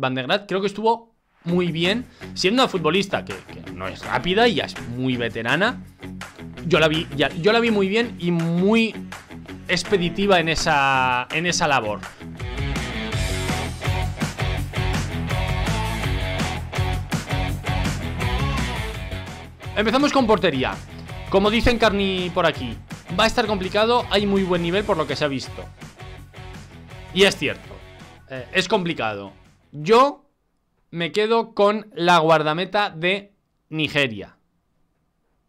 Vandegrad, creo que estuvo muy bien, siendo una futbolista que, no es rápida y ya es muy veterana. Yo la vi, yo la vi muy bien y muy expeditiva en esa, en esa labor. Empezamos con portería. Como dicen Carni por aquí, va a estar complicado, hay muy buen nivel por lo que se ha visto. Y es cierto, eh, es complicado. Yo me quedo con la guardameta de Nigeria.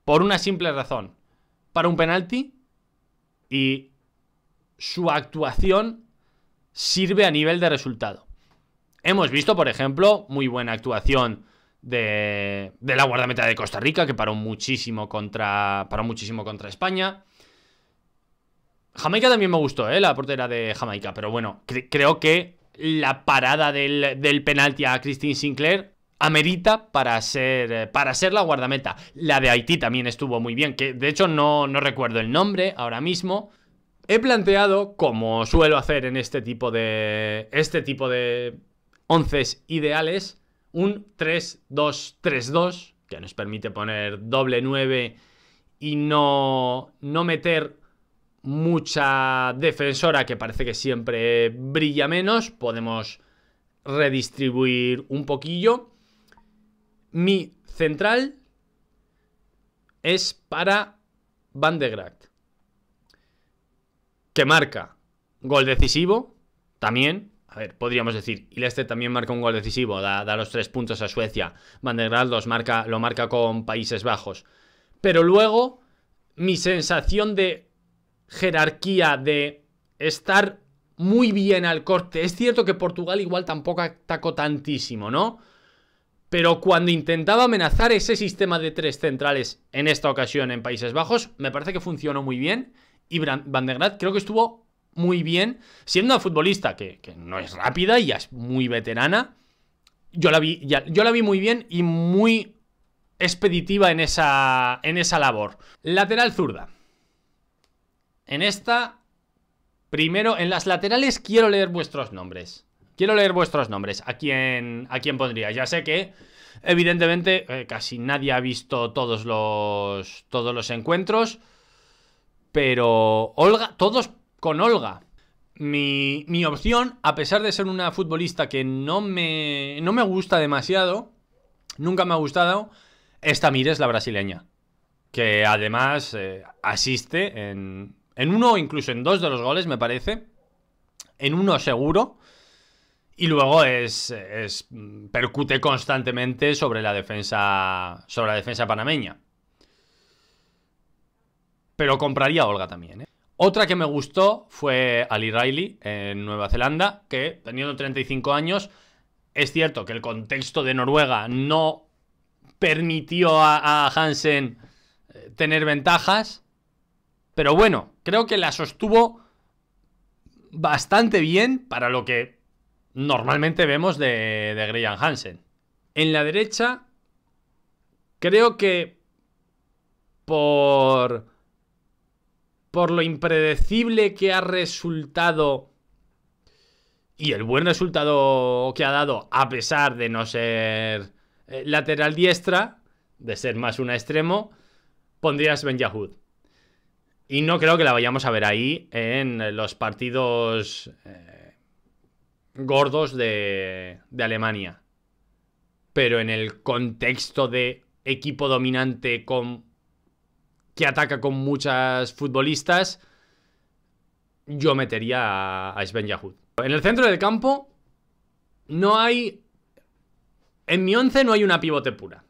Por una simple razón. Para un penalti y su actuación sirve a nivel de resultado. Hemos visto, por ejemplo, muy buena actuación de, la guardameta de Costa Rica, que paró muchísimo contra, paró muchísimo contra España. Jamaica también me gustó, ¿eh? la portera de Jamaica, pero bueno, creo que la parada del, penalti a Christine Sinclair amerita para ser, eh, para ser la guardameta. La de Haití también estuvo muy bien, que de hecho no, recuerdo el nombre ahora mismo. He planteado, como suelo hacer en este tipo de, este tipo de onces ideales, un 3-2-3-2, que nos permite poner doble 9 y no, no meter mucha defensora que parece que siempre brilla menos. Podemos redistribuir un poquillo. Mi central es para Van de Gracht, que marca gol decisivo también. A ver, podríamos decir, y este también marca un gol decisivo, da, los tres puntos a Suecia. Van der Graaf marca, lo marca con Países Bajos. Pero luego, mi sensación de jerarquía de estar muy bien al corte. Es cierto que Portugal igual tampoco atacó tantísimo, ¿no? Pero cuando intentaba amenazar ese sistema de tres centrales en esta ocasión en Países Bajos, me parece que funcionó muy bien. Y Van der Graaf creo que estuvo muy bien, siendo una futbolista que, no es rápida y ya es muy veterana. Yo la, vi, yo la vi muy bien y muy expeditiva en esa, en esa labor. Lateral zurda. En esta, primero, en las laterales quiero leer vuestros nombres. Quiero leer vuestros nombres. ¿A quién, a quién pondría? Ya sé que, evidentemente, eh, casi nadie ha visto todos los, todos los encuentros. Pero Olga, todos con Olga. Mi, opción, a pesar de ser una futbolista que no me, no me gusta demasiado, nunca me ha gustado, es Mires la brasileña. Que además eh, asiste en, en uno, incluso en dos de los goles, me parece. En uno seguro. Y luego es, mm, percute constantemente sobre la defensa. Sobre la defensa panameña. Pero compraría Olga también, ¿eh? Otra que me gustó fue Ali Riley en Nueva Zelanda, que teniendo 35 años, es cierto que el contexto de Noruega no permitió a Hansen eh, tener ventajas, pero bueno, creo que la sostuvo bastante bien para lo que normalmente vemos de, de Graham Hansen. En la derecha, creo que por, por lo impredecible que ha resultado y el buen resultado que ha dado, a pesar de no ser eh, lateral diestra, de ser más un extremo, pondrías Ben Yahud. Y no creo que la vayamos a ver ahí en eh, los partidos eh, gordos de, de Alemania. Pero en el contexto de equipo dominante con que ataca con muchas futbolistas, yo metería a Sven Yahud. En el centro del campo no hay... En mi once no hay una pivote pura.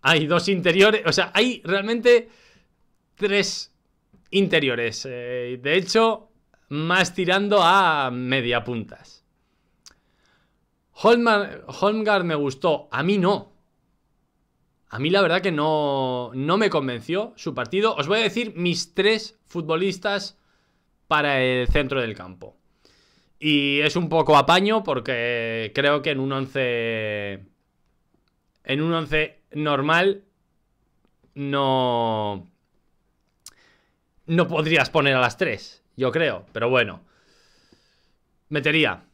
Hay dos interiores, o sea, hay realmente tres interiores. Eh, de hecho, más tirando a media puntas. Holmgar, Holmgard me gustó, a mí no. A mí la verdad que no, no me convenció su partido. Os voy a decir mis tres futbolistas para el centro del campo. Y es un poco apaño porque creo que en un once en un 11 normal no no podrías poner a las tres, yo creo, pero bueno. Metería a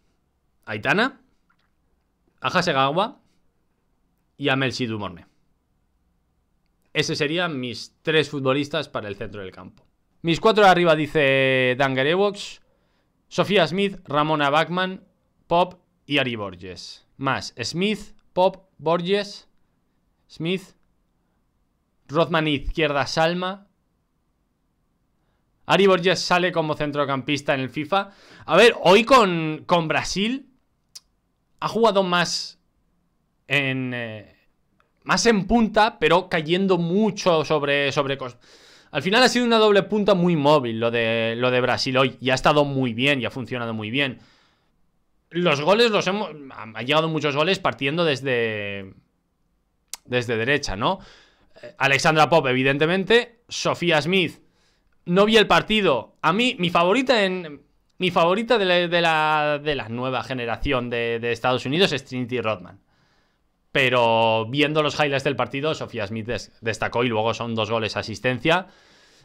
Aitana, a Hasegawa y a Melsi Dumorne. Ese serían mis tres futbolistas para el centro del campo. Mis cuatro de arriba dice Evox. Sofía Smith, Ramona Bachman, Pop y Ari Borges. Más Smith, Pop, Borges, Smith, Rothman izquierda Salma, Ari Borges sale como centrocampista en el FIFA. A ver, hoy con, Brasil ha jugado más en... Eh, más en punta, pero cayendo mucho sobre... sobre Al final ha sido una doble punta muy móvil lo de, lo de Brasil hoy. Y ha estado muy bien y ha funcionado muy bien. Los goles los hemos... Ha llegado muchos goles partiendo desde... Desde derecha, ¿no? Eh, Alexandra Pop, evidentemente. Sofía Smith no vi el partido. A mí, mi favorita en. Mi favorita de la, nueva generación de, Estados Unidos es Trinity Rodman. Pero viendo los highlights del partido, Sofía Smith destacó y luego son dos goles asistencia.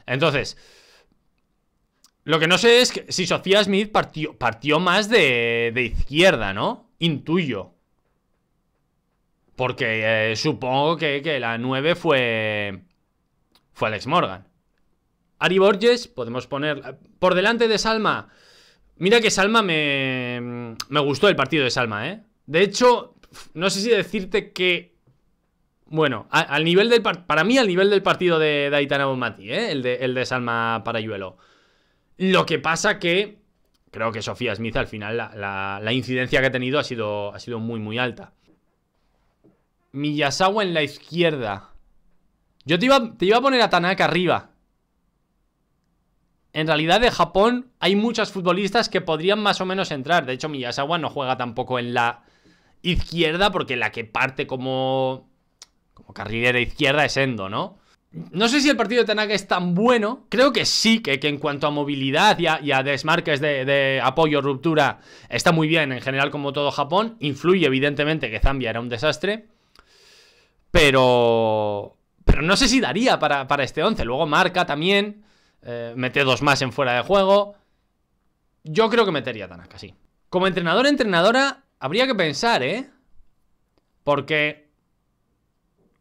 Entonces, lo que no sé es si Sofía Smith partió, más de, izquierda, ¿no? Intuyo. Porque eh, supongo que, la 9 fue. fue Alex Morgan. Ari Borges, podemos poner por delante de Salma. Mira que Salma me, me gustó el partido de Salma, ¿eh? De hecho, no sé si decirte que... Bueno, al nivel del para mí al nivel del partido de, de Aitana Bomati, ¿eh? El de, el de Salma Parayuelo. Lo que pasa que creo que Sofía Smith al final la, incidencia que ha tenido ha sido, ha sido muy, muy alta. Miyazawa en la izquierda. Yo te te iba a poner a Tanaka arriba, en realidad de Japón hay muchos futbolistas que podrían más o menos entrar. De hecho, Miyazawa no juega tampoco en la izquierda porque la que parte como, como carrilera izquierda es Endo, ¿no? No sé si el partido de Tanaka es tan bueno. Creo que sí, que, en cuanto a movilidad y a, desmarques de, apoyo, ruptura, está muy bien en general como todo Japón. Influye evidentemente que Zambia era un desastre. Pero... Pero no sé si daría para, para este 11. Luego marca también. Eh, mete dos más en fuera de juego. Yo creo que metería a Tanaka, sí. Como entrenador, entrenadora, habría que pensar, ¿eh? Porque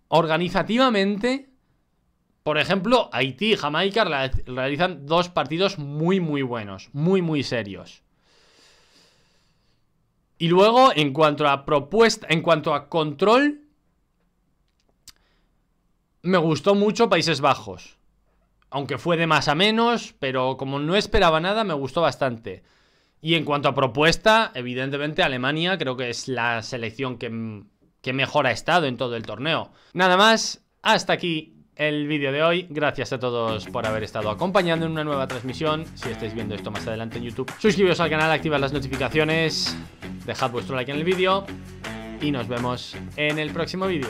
organizativamente, por ejemplo, Haití y Jamaica realizan dos partidos muy, muy buenos, muy, muy serios. Y luego, en cuanto a propuesta, en cuanto a control, me gustó mucho Países Bajos aunque fue de más a menos, pero como no esperaba nada, me gustó bastante. Y en cuanto a propuesta, evidentemente Alemania creo que es la selección que, mejor ha estado en todo el torneo. Nada más, hasta aquí el vídeo de hoy. Gracias a todos por haber estado acompañando en una nueva transmisión. Si estáis viendo esto más adelante en YouTube, suscribiros al canal, activad las notificaciones, dejad vuestro like en el vídeo y nos vemos en el próximo vídeo.